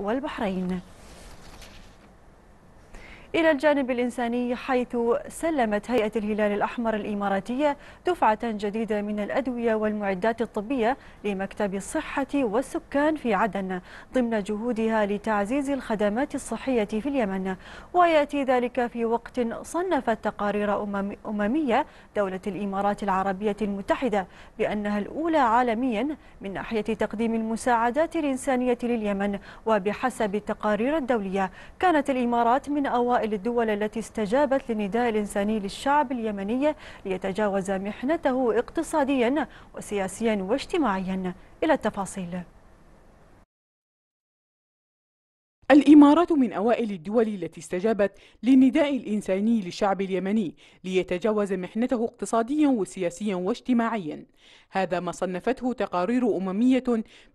والبحرين إلى الجانب الإنساني حيث سلمت هيئة الهلال الأحمر الإماراتية دفعة جديدة من الأدوية والمعدات الطبية لمكتب الصحة والسكان في عدن ضمن جهودها لتعزيز الخدمات الصحية في اليمن ويأتي ذلك في وقت صنفت تقارير أمم- أممية دولة الإمارات العربية المتحدة بأنها الأولى عالميا من ناحية تقديم المساعدات الإنسانية لليمن وبحسب التقارير الدولية كانت الإمارات من أوائل أوائل الدول التي استجابت للنداء الإنساني للشعب اليمني ليتجاوز محنته اقتصاديا وسياسيا واجتماعيا إلى التفاصيل الإمارات من أوائل الدول التي استجابت للنداء الإنساني للشعب اليمني ليتجاوز محنته اقتصاديا وسياسيا واجتماعيا هذا ما صنفته تقارير أممية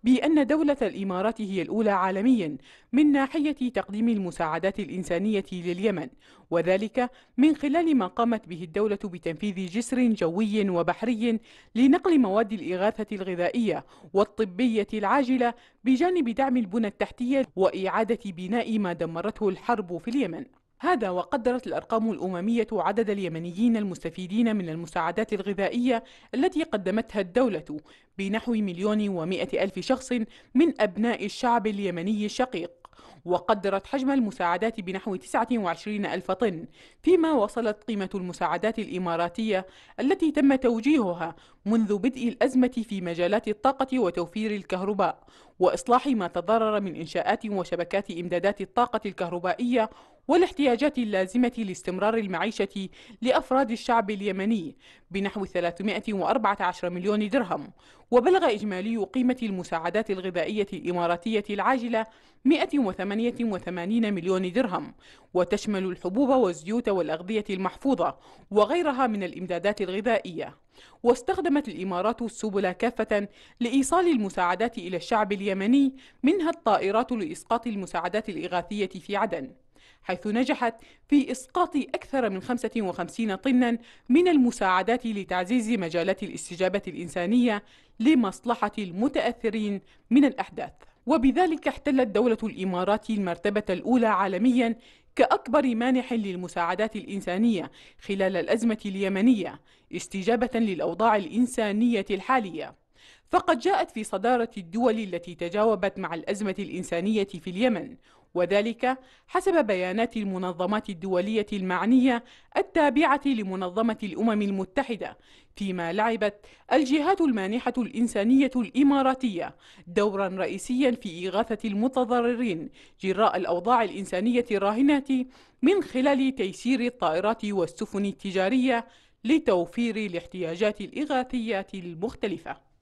بأن دولة الإمارات هي الأولى عالميا من ناحية تقديم المساعدات الإنسانية لليمن وذلك من خلال ما قامت به الدولة بتنفيذ جسر جوي وبحري لنقل مواد الإغاثة الغذائية والطبية العاجلة بجانب دعم البنى التحتية وإعادة بناء ما دمرته الحرب في اليمن هذا وقدرت الأرقام الأممية عدد اليمنيين المستفيدين من المساعدات الغذائية التي قدمتها الدولة بنحو مليون ومائة ألف شخص من أبناء الشعب اليمني الشقيق وقدرت حجم المساعدات بنحو 29 ألف طن فيما وصلت قيمة المساعدات الإماراتية التي تم توجيهها منذ بدء الأزمة في مجالات الطاقة وتوفير الكهرباء وإصلاح ما تضرر من إنشاءات وشبكات إمدادات الطاقة الكهربائية والاحتياجات اللازمة لاستمرار المعيشة لأفراد الشعب اليمني بنحو 314 مليون درهم وبلغ إجمالي قيمة المساعدات الغذائية الإماراتية العاجلة 188 مليون درهم وتشمل الحبوب والزيوت والأغذية المحفوظة وغيرها من الإمدادات الغذائية واستخدمت الإمارات السبل كافة لإيصال المساعدات إلى الشعب اليمني منها الطائرات لإسقاط المساعدات الإغاثية في عدن حيث نجحت في إسقاط أكثر من 55 طنا من المساعدات لتعزيز مجالات الاستجابة الإنسانية لمصلحة المتأثرين من الأحداث وبذلك احتلت دولة الإمارات المرتبة الأولى عالميا كأكبر مانح للمساعدات الإنسانية خلال الأزمة اليمنية استجابة للأوضاع الإنسانية الحالية فقد جاءت في صدارة الدول التي تجاوبت مع الأزمة الإنسانية في اليمن وذلك حسب بيانات المنظمات الدولية المعنية التابعة لمنظمة الأمم المتحدة فيما لعبت الجهات المانحة الإنسانية الإماراتية دورا رئيسيا في إغاثة المتضررين جراء الأوضاع الإنسانية الراهنة من خلال تيسير الطائرات والسفن التجارية لتوفير الاحتياجات الإغاثية المختلفة